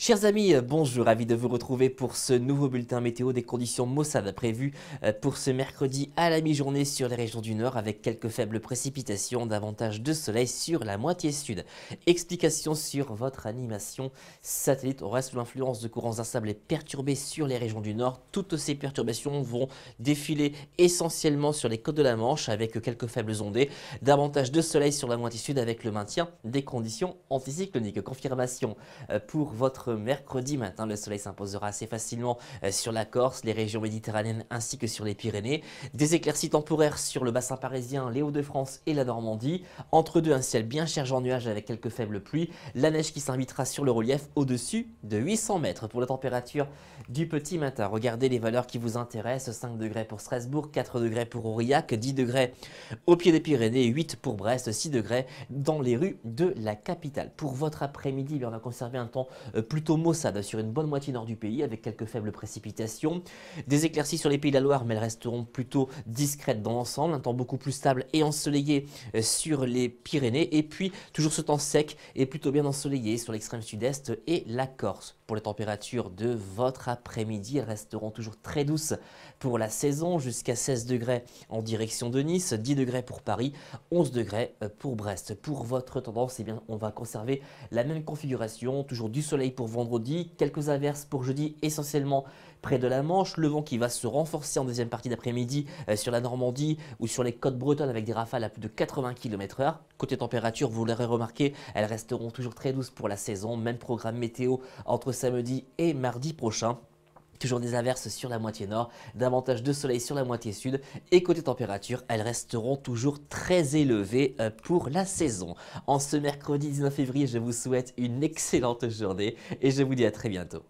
Chers amis, euh, bonjour, ravi de vous retrouver pour ce nouveau bulletin météo des conditions Mossad prévues euh, pour ce mercredi à la mi-journée sur les régions du Nord avec quelques faibles précipitations, davantage de soleil sur la moitié sud. Explication sur votre animation satellite. On reste sous l'influence de courants instables et perturbés sur les régions du Nord. Toutes ces perturbations vont défiler essentiellement sur les côtes de la Manche avec quelques faibles ondées, davantage de soleil sur la moitié sud avec le maintien des conditions anticycloniques. Confirmation euh, pour votre mercredi matin. Le soleil s'imposera assez facilement euh, sur la Corse, les régions méditerranéennes ainsi que sur les Pyrénées. Des éclaircies temporaires sur le bassin parisien, les Hauts-de-France et la Normandie. Entre deux, un ciel bien chargé en nuages avec quelques faibles pluies. La neige qui s'invitera sur le relief au-dessus de 800 mètres. Pour la température du petit matin, regardez les valeurs qui vous intéressent. 5 degrés pour Strasbourg, 4 degrés pour Aurillac, 10 degrés au pied des Pyrénées, 8 pour Brest, 6 degrés dans les rues de la capitale. Pour votre après-midi, eh on va conserver un temps euh, plus plutôt maussade sur une bonne moitié nord du pays avec quelques faibles précipitations. Des éclaircies sur les pays de la Loire, mais elles resteront plutôt discrètes dans l'ensemble. Un temps beaucoup plus stable et ensoleillé euh, sur les Pyrénées. Et puis, toujours ce temps sec et plutôt bien ensoleillé sur l'extrême sud-est et la Corse. Pour les températures de votre après-midi, elles resteront toujours très douces pour la saison, jusqu'à 16 degrés en direction de Nice, 10 degrés pour Paris, 11 degrés euh, pour Brest. Pour votre tendance, eh bien, on va conserver la même configuration, toujours du soleil pour vendredi, quelques averses pour jeudi essentiellement près de la Manche, le vent qui va se renforcer en deuxième partie d'après-midi euh, sur la Normandie ou sur les côtes bretonnes avec des rafales à plus de 80 km/h. Côté température, vous l'aurez remarqué, elles resteront toujours très douces pour la saison, même programme météo entre samedi et mardi prochain. Toujours des averses sur la moitié nord, davantage de soleil sur la moitié sud et côté température, elles resteront toujours très élevées euh, pour la saison. En ce mercredi 19 février, je vous souhaite une excellente journée et je vous dis à très bientôt.